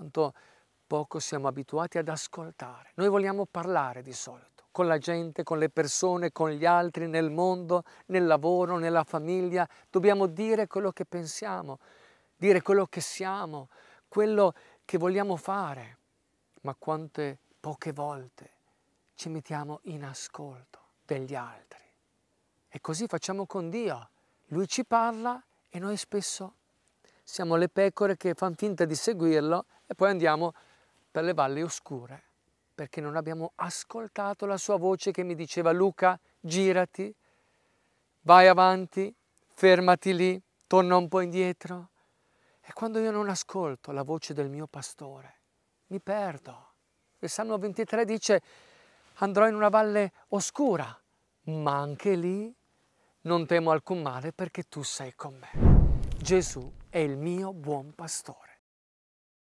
quanto poco siamo abituati ad ascoltare. Noi vogliamo parlare di solito, con la gente, con le persone, con gli altri, nel mondo, nel lavoro, nella famiglia. Dobbiamo dire quello che pensiamo, dire quello che siamo, quello che vogliamo fare. Ma quante poche volte ci mettiamo in ascolto degli altri. E così facciamo con Dio. Lui ci parla e noi spesso siamo le pecore che fanno finta di seguirlo e poi andiamo per le valli oscure, perché non abbiamo ascoltato la sua voce che mi diceva Luca, girati, vai avanti, fermati lì, torna un po' indietro. E quando io non ascolto la voce del mio pastore, mi perdo. Il Salmo 23 dice, andrò in una valle oscura, ma anche lì non temo alcun male perché tu sei con me. Gesù è il mio buon pastore.